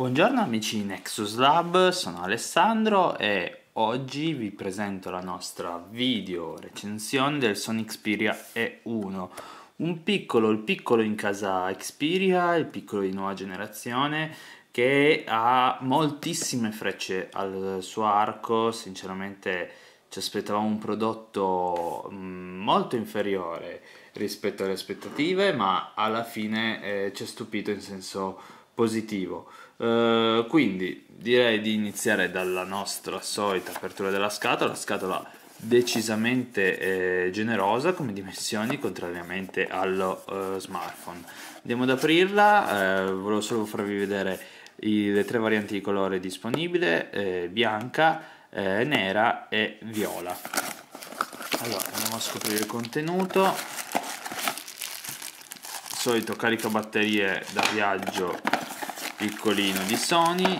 Buongiorno amici di Nexus Lab, sono Alessandro e oggi vi presento la nostra video recensione del Sony Xperia E1 un piccolo, il piccolo in casa Xperia, il piccolo di nuova generazione che ha moltissime frecce al suo arco, sinceramente ci aspettavamo un prodotto mm, molto inferiore rispetto alle aspettative ma alla fine eh, ci ha stupito in senso positivo eh, quindi direi di iniziare dalla nostra solita apertura della scatola, scatola decisamente eh, generosa come dimensioni contrariamente allo uh, smartphone. Andiamo ad aprirla, eh, volevo solo farvi vedere i, le tre varianti di colore disponibili, eh, bianca, eh, nera e viola. Allora andiamo a scoprire il contenuto, solito caricabatterie da viaggio piccolino di Sony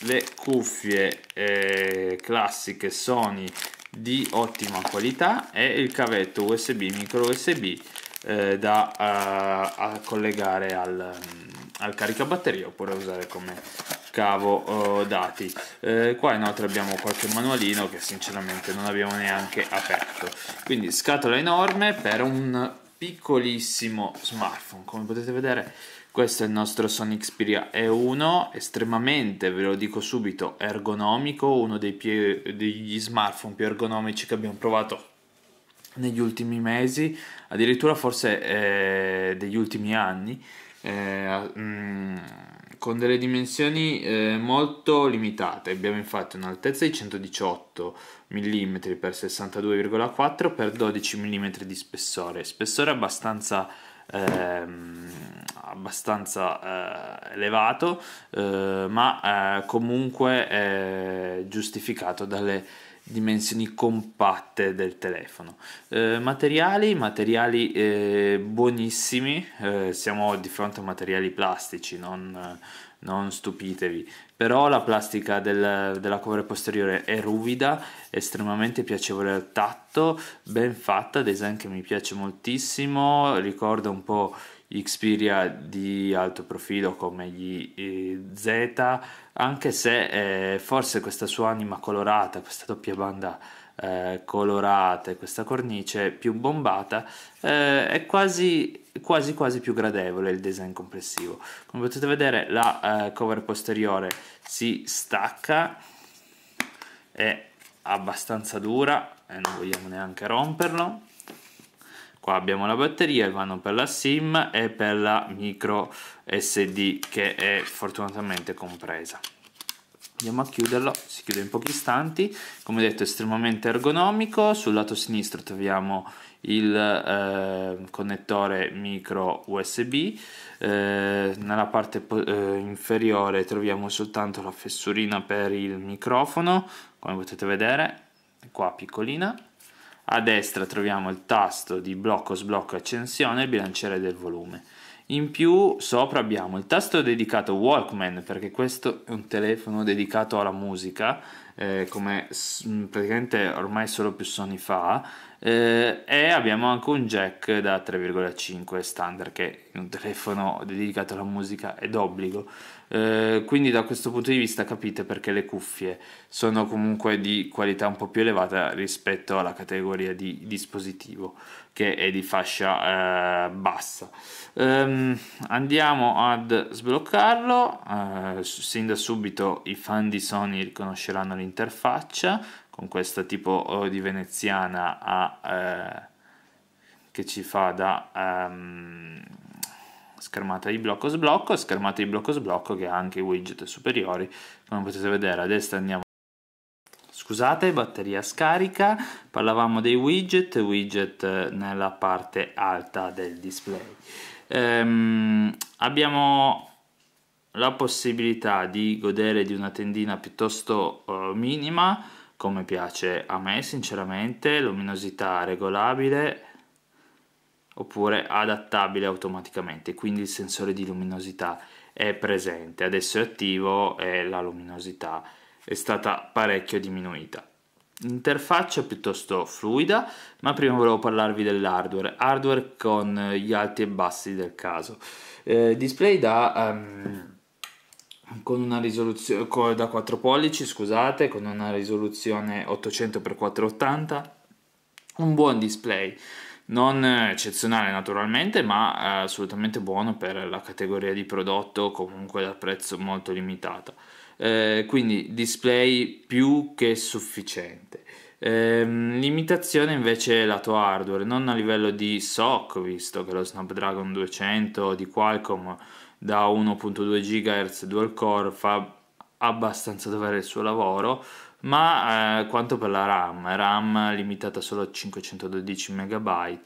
le cuffie eh, classiche Sony di ottima qualità e il cavetto USB micro USB eh, da eh, collegare al, mm, al caricabatteria oppure usare come cavo eh, dati eh, qua inoltre abbiamo qualche manualino che sinceramente non abbiamo neanche aperto quindi scatola enorme per un piccolissimo smartphone come potete vedere questo è il nostro Sonic Xperia E1, estremamente, ve lo dico subito, ergonomico, uno pie- degli smartphone più ergonomici che abbiamo provato negli ultimi mesi, addirittura forse eh, degli ultimi anni, eh, mm, con delle dimensioni eh, molto limitate. Abbiamo infatti un'altezza di 118 mm x 62,4 x 12 mm di spessore, spessore abbastanza ehm, abbastanza eh, elevato, eh, ma eh, comunque giustificato dalle dimensioni compatte del telefono. Eh, materiali, materiali eh, buonissimi, eh, siamo di fronte a materiali plastici, non, non stupitevi, però la plastica del, della cover posteriore è ruvida, estremamente piacevole al tatto, ben fatta, design che mi piace moltissimo, ricorda un po' Xperia di alto profilo come gli eh, Z, anche se eh, forse questa sua anima colorata, questa doppia banda eh, colorata e questa cornice più bombata eh, è quasi quasi quasi più gradevole il design complessivo come potete vedere la eh, cover posteriore si stacca è abbastanza dura e non vogliamo neanche romperlo qua abbiamo la batteria vanno per la sim e per la micro sd che è fortunatamente compresa andiamo a chiuderlo si chiude in pochi istanti come detto estremamente ergonomico sul lato sinistro troviamo il eh, connettore micro usb eh, nella parte eh, inferiore troviamo soltanto la fessurina per il microfono come potete vedere qua piccolina a destra troviamo il tasto di blocco, sblocco, accensione e il bilanciere del volume. In più sopra abbiamo il tasto dedicato Walkman perché questo è un telefono dedicato alla musica eh, come mm, praticamente ormai solo più Sony fa eh, e abbiamo anche un jack da 3,5 standard che in un telefono dedicato alla musica è d'obbligo eh, quindi da questo punto di vista capite perché le cuffie sono comunque di qualità un po' più elevata rispetto alla categoria di dispositivo che è di fascia eh, bassa. Um, andiamo ad sbloccarlo, uh, sin da subito i fan di Sony riconosceranno l'interfaccia con questa tipo oh, di veneziana a, eh, che ci fa da... Um, schermata di blocco sblocco e schermata di blocco sblocco che ha anche i widget superiori come potete vedere a destra andiamo scusate batteria scarica parlavamo dei widget widget nella parte alta del display ehm, abbiamo la possibilità di godere di una tendina piuttosto eh, minima come piace a me sinceramente luminosità regolabile oppure adattabile automaticamente, quindi il sensore di luminosità è presente, adesso è attivo e la luminosità è stata parecchio diminuita. Interfaccia piuttosto fluida, ma prima volevo parlarvi dell'hardware, hardware con gli alti e bassi del caso. Eh, display da... Um, con una risoluzione da 4 pollici, scusate, con una risoluzione 800x480, un buon display non eh, eccezionale naturalmente, ma eh, assolutamente buono per la categoria di prodotto, comunque da prezzo molto limitato. Eh, quindi display più che sufficiente. Eh, limitazione invece lato hardware, non a livello di SOC, visto che lo Snapdragon 200 di Qualcomm da 1.2 GHz dual core fa abbastanza dovere il suo lavoro ma eh, quanto per la RAM, RAM limitata solo a 512 MB,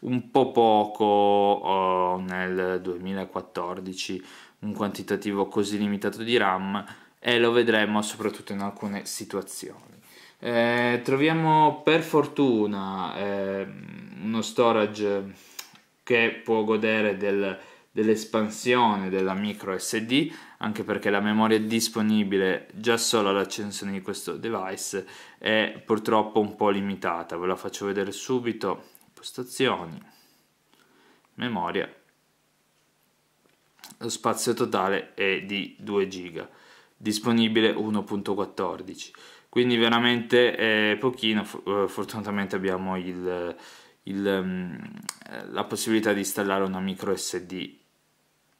un po' poco oh, nel 2014 un quantitativo così limitato di RAM e lo vedremo soprattutto in alcune situazioni. Eh, troviamo per fortuna eh, uno storage che può godere del dell'espansione della micro SD, anche perché la memoria disponibile già solo all'accensione di questo device è purtroppo un po' limitata. Ve la faccio vedere subito. Impostazioni, memoria. Lo spazio totale è di 2 GB, disponibile 1.14. Quindi veramente pochino, eh, fortunatamente abbiamo il, il, mm, la possibilità di installare una micro SD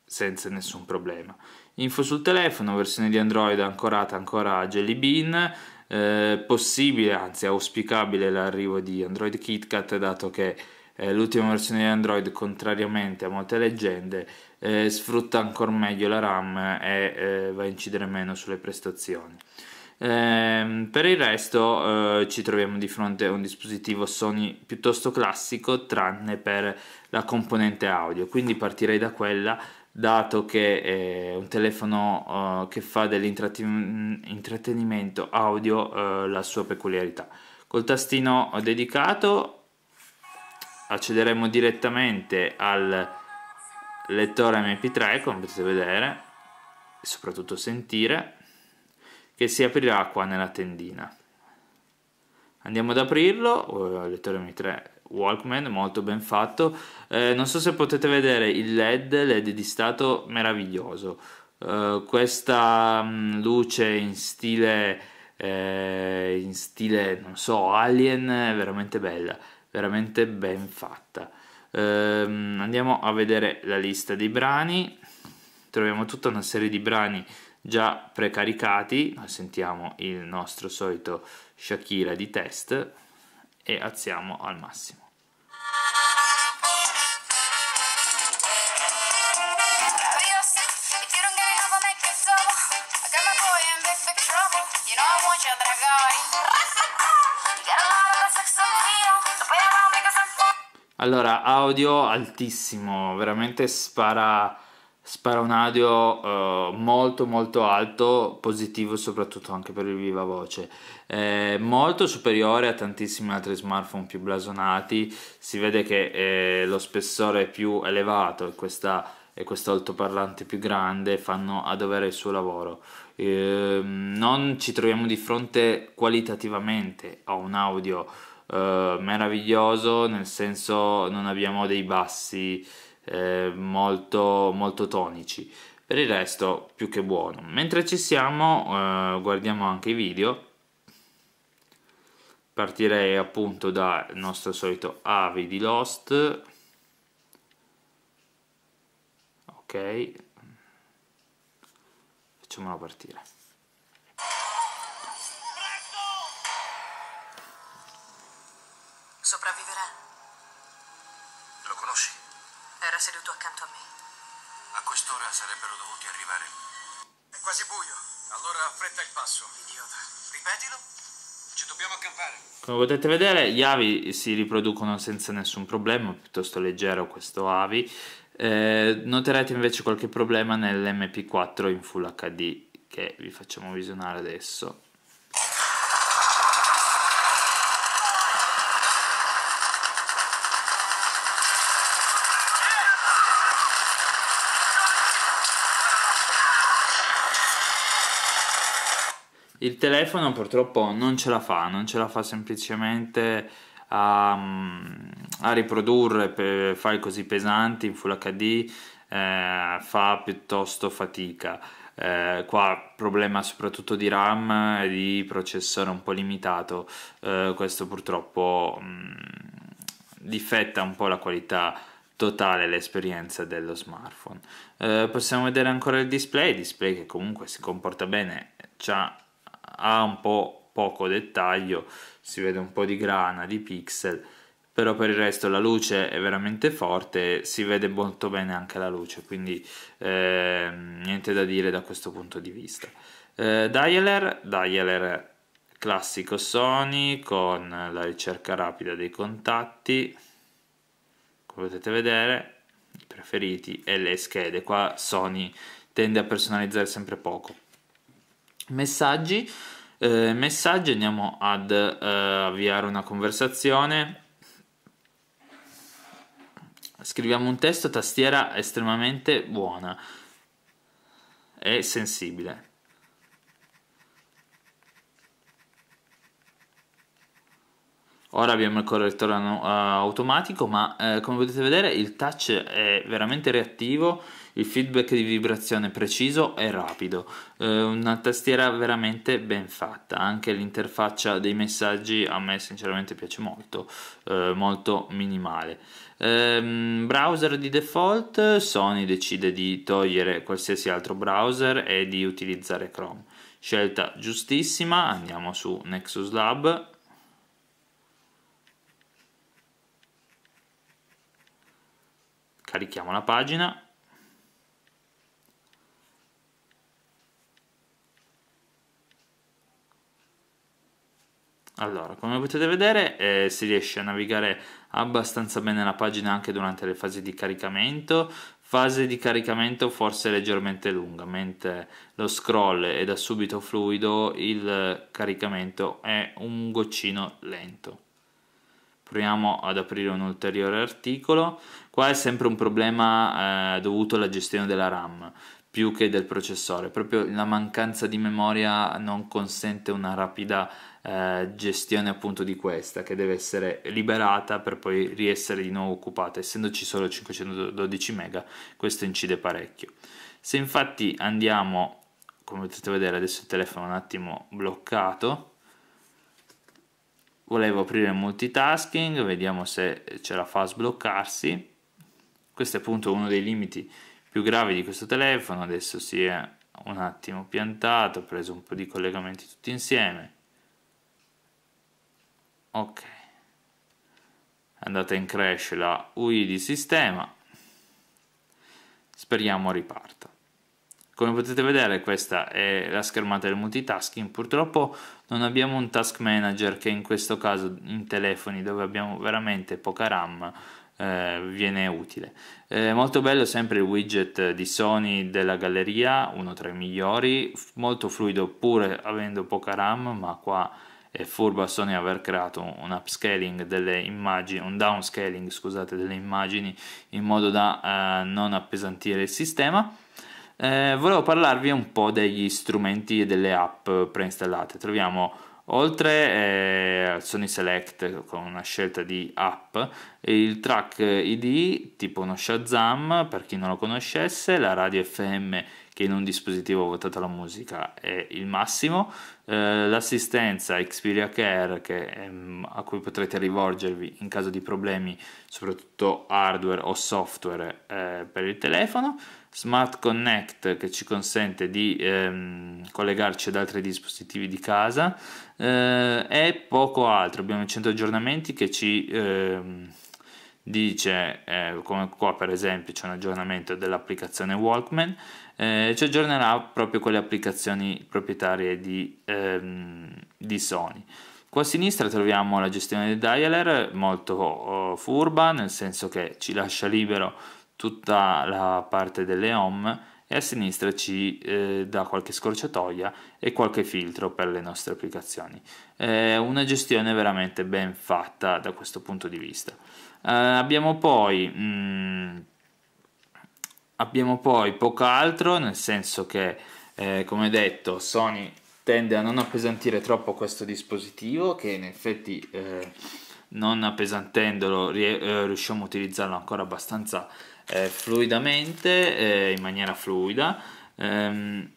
senza nessun problema. Info sul telefono, versione di Android ancorata ancora a Jelly Bean, eh, possibile, anzi auspicabile l'arrivo di Android KitKat dato che eh, l'ultima versione di Android, contrariamente a molte leggende, eh, sfrutta ancora meglio la RAM e eh, va a incidere meno sulle prestazioni. Ehm, per il resto eh, ci troviamo di fronte a un dispositivo Sony piuttosto classico tranne per la componente audio, quindi partirei da quella dato che è eh, un telefono uh, che fa dell'intrattenimento audio uh, la sua peculiarità. Col tastino dedicato accederemo direttamente al lettore MP3, come potete vedere, e soprattutto sentire, che si aprirà qua nella tendina. Andiamo ad aprirlo, il oh, lettore MP3 Walkman, molto ben fatto. Eh, non so se potete vedere il LED, LED di stato meraviglioso. Eh, questa mh, mm, luce in stile, eh, in stile, non so, alien, è veramente bella, veramente ben fatta. Ehm, andiamo a vedere la lista dei brani. Troviamo tutta una serie di brani già precaricati. sentiamo il nostro solito Shakira di test e alziamo al massimo. Allora, audio altissimo, veramente spara spara un audio eh, molto molto alto, positivo soprattutto anche per il viva voce, eh, molto superiore a tantissimi altri smartphone più blasonati, si vede che eh, lo spessore è più elevato e, questa, e questo altoparlante più grande fanno a dovere il suo lavoro. Ehm, non ci troviamo di fronte qualitativamente a un audio eh, meraviglioso, nel senso non abbiamo dei bassi eh, molto, molto tonici. Per il resto più che buono. Mentre ci siamo eh, guardiamo anche i video. Partirei appunto dal nostro solito Avi di Lost. Ok. Facciamolo partire. sarebbero dovuti arrivare. È quasi buio. Allora affretta il passo, idiota. Ripetilo. Ci dobbiamo accampare. Come potete vedere, gli avi si riproducono senza nessun problema, piuttosto leggero questo avi. Eh, noterete invece qualche problema nell'MP4 in Full HD che vi facciamo visionare adesso. Il telefono purtroppo non ce la fa, non ce la fa semplicemente a, mm, a riprodurre file così pesanti in Full HD, eh, fa piuttosto fatica. Eh, qua problema soprattutto di RAM e di processore un po' limitato, eh, questo purtroppo mh, mm, difetta un po' la qualità totale l'esperienza dello smartphone. Eh, possiamo vedere ancora il display, display che comunque si comporta bene, ha ha un po' poco dettaglio, si vede un po' di grana, di pixel, però per il resto la luce è veramente forte, si vede molto bene anche la luce, quindi eh, niente da dire da questo punto di vista. Eh, dialer, dialer classico Sony con la ricerca rapida dei contatti, come potete vedere, i preferiti e le schede. Qua Sony tende a personalizzare sempre poco, Messaggi, eh, messaggi andiamo ad eh, avviare una conversazione. Scriviamo un testo tastiera estremamente buona e sensibile. Ora abbiamo il correttore eh, automatico, ma eh, come potete vedere il touch è veramente reattivo il feedback di vibrazione preciso e rapido, eh, una tastiera veramente ben fatta, anche l'interfaccia dei messaggi a me sinceramente piace molto, eh, molto minimale. Ehm, browser di default, Sony decide di togliere qualsiasi altro browser e di utilizzare Chrome. Scelta giustissima, andiamo su Nexus Lab, carichiamo la pagina Allora, come potete vedere eh, si riesce a navigare abbastanza bene la pagina anche durante le fasi di caricamento, fase di caricamento forse leggermente lunga, mentre lo scroll è da subito fluido, il caricamento è un goccino lento. Proviamo ad aprire un ulteriore articolo. Qua è sempre un problema eh, dovuto alla gestione della RAM più che del processore, proprio la mancanza di memoria non consente una rapida eh, gestione appunto di questa che deve essere liberata per poi riessere di nuovo occupata essendoci solo 512 mega questo incide parecchio se infatti andiamo come potete vedere adesso il telefono è un attimo bloccato volevo aprire il multitasking vediamo se ce la fa a sbloccarsi questo è appunto uno dei limiti più gravi di questo telefono adesso si è un attimo piantato ho preso un po' di collegamenti tutti insieme ok andate andata in crash la UI di sistema speriamo riparta come potete vedere questa è la schermata del multitasking, purtroppo non abbiamo un task manager che in questo caso in telefoni dove abbiamo veramente poca RAM eh, viene utile. Eh, molto bello sempre il widget di Sony della galleria, uno tra i migliori, molto fluido pure avendo poca RAM ma qua è furba Sony aver creato un upscaling delle immagini, un downscaling scusate, delle immagini in modo da eh, non appesantire il sistema. Eh, volevo parlarvi un po' degli strumenti e delle app preinstallate. Troviamo oltre eh, al eh, Sony Select con una scelta di app, il track ID tipo uno Shazam per chi non lo conoscesse, la radio FM che in un dispositivo votato alla musica è il massimo, eh, l'assistenza Xperia Care che, ehm, a cui potrete rivolgervi in caso di problemi, soprattutto hardware o software eh, per il telefono, Smart Connect che ci consente di ehm, collegarci ad altri dispositivi di casa eh, e poco altro. Abbiamo 100 aggiornamenti che ci... Ehm, dice, eh, come qua per esempio c'è un aggiornamento dell'applicazione Walkman, eh, ci aggiornerà proprio con le applicazioni proprietarie di, ehm, di, Sony. Qua a sinistra troviamo la gestione del dialer, molto oh, furba, nel senso che ci lascia libero tutta la parte delle home e a sinistra ci eh, dà qualche scorciatoia e qualche filtro per le nostre applicazioni. È una gestione veramente ben fatta da questo punto di vista. Eh, abbiamo poi... Mh, mm, abbiamo poi poco altro, nel senso che, eh, come detto, Sony tende a non appesantire troppo questo dispositivo, che in effetti eh, non appesantendolo eh, riusciamo a utilizzarlo ancora abbastanza eh, fluidamente, eh, in maniera fluida. Ehm,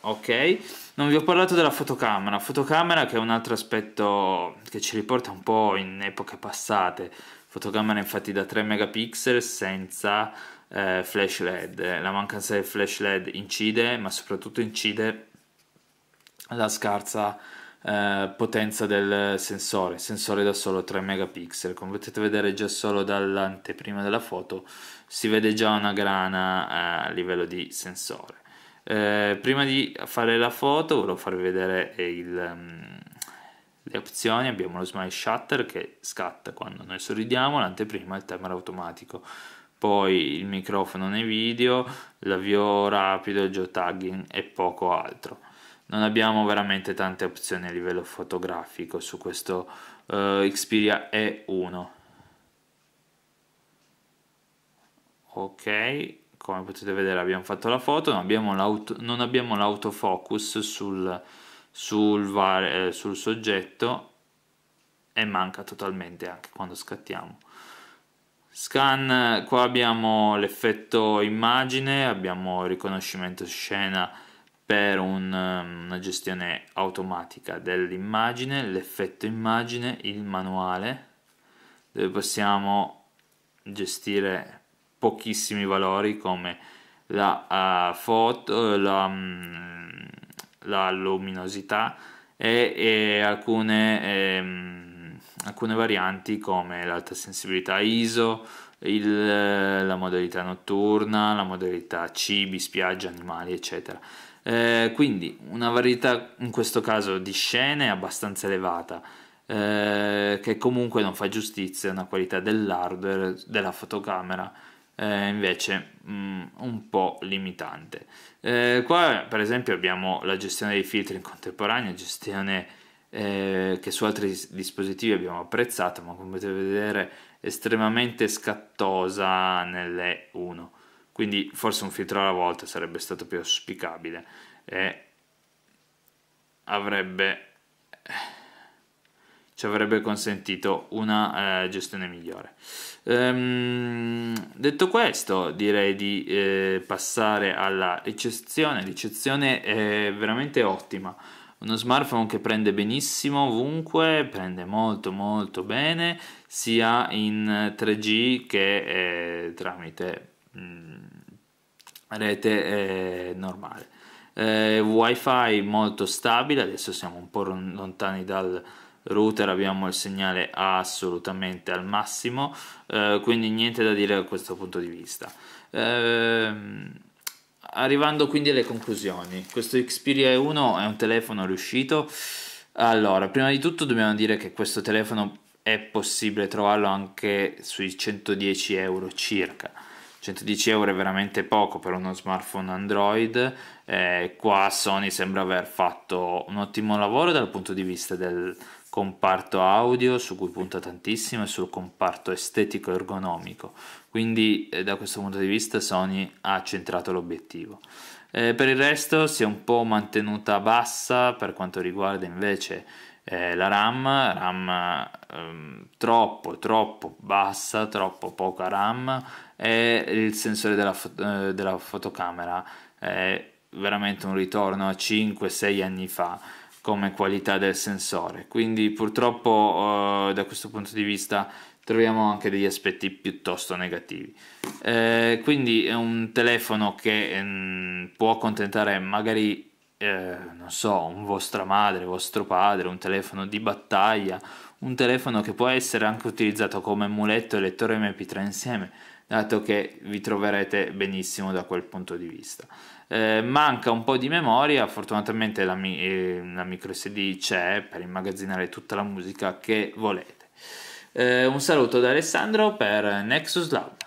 ok, non vi ho parlato della fotocamera, fotocamera che è un altro aspetto che ci riporta un po' in epoche passate. Fotocamera infatti da 3 megapixel senza eh, flash LED. La mancanza del flash LED incide, ma soprattutto incide la scarsa eh, potenza del sensore, sensore da solo 3 megapixel, come potete vedere già solo dall'anteprima della foto si vede già una grana eh, a livello di sensore. Eh, prima di fare la foto volevo farvi vedere eh, il, um, le opzioni, abbiamo lo smile shutter che scatta quando noi sorridiamo, l'anteprima e il timer automatico poi il microfono nei video, l'avvio rapido, il geotagging e poco altro non abbiamo veramente tante opzioni a livello fotografico su questo uh, Xperia E1 ok come potete vedere abbiamo fatto la foto non abbiamo, l'auto, non abbiamo l'autofocus sul, sul, var, eh, sul soggetto e manca totalmente anche quando scattiamo scan qua abbiamo l'effetto immagine abbiamo riconoscimento scena per un, ehm, una gestione automatica dell'immagine, l'effetto immagine, il manuale, dove possiamo gestire pochissimi valori come la uh, foto, la, mm, la luminosità e, e alcune, ehm, alcune varianti come l'alta sensibilità ISO, il, la modalità notturna, la modalità cibi, spiaggia, animali, eccetera. Eh, quindi una varietà in questo caso di scene abbastanza elevata, eh, che comunque non fa giustizia a una qualità dell'hardware della fotocamera. Eh, invece mh, mm, un po' limitante. Eh, qua per esempio abbiamo la gestione dei filtri in contemporanea, gestione eh, che su altri dispositivi abbiamo apprezzato, ma come potete vedere estremamente scattosa nelle 1 quindi forse un filtro alla volta sarebbe stato più auspicabile e avrebbe ci avrebbe consentito una eh, gestione migliore. Ehm, detto questo, direi di eh, passare alla ricezione. Ricezione è veramente ottima. Uno smartphone che prende benissimo ovunque, prende molto molto bene, sia in 3G che eh, tramite rete eh, normale. Eh, wifi molto stabile, adesso siamo un po' lontani dal router, abbiamo il segnale assolutamente al massimo, eh, quindi niente da dire da questo punto di vista. Ehm, arrivando quindi alle conclusioni, questo Xperia 1 è un telefono riuscito. Allora, prima di tutto dobbiamo dire che questo telefono è possibile trovarlo anche sui 110 euro circa 110 euro è veramente poco per uno smartphone Android, eh, qua Sony sembra aver fatto un ottimo lavoro dal punto di vista del comparto audio su cui punta tantissimo e sul comparto estetico e ergonomico, quindi eh, da questo punto di vista Sony ha centrato l'obiettivo. Eh, per il resto si è un po' mantenuta bassa per quanto riguarda invece eh, la RAM, RAM ehm, troppo, troppo bassa, troppo poca RAM e il sensore della, fo- eh, della fotocamera, è veramente un ritorno a 5-6 anni fa come qualità del sensore, quindi purtroppo eh, da questo punto di vista troviamo anche degli aspetti piuttosto negativi. Eh, quindi è un telefono che mh, ehm, può accontentare magari eh, non so, un vostra madre, vostro padre, un telefono di battaglia, un telefono che può essere anche utilizzato come muletto e lettore MP3 insieme, dato che vi troverete benissimo da quel punto di vista. Eh, manca un po' di memoria, fortunatamente la, mi- eh, la micro SD c'è per immagazzinare tutta la musica che volete. Eh, un saluto da Alessandro per Nexus Lab.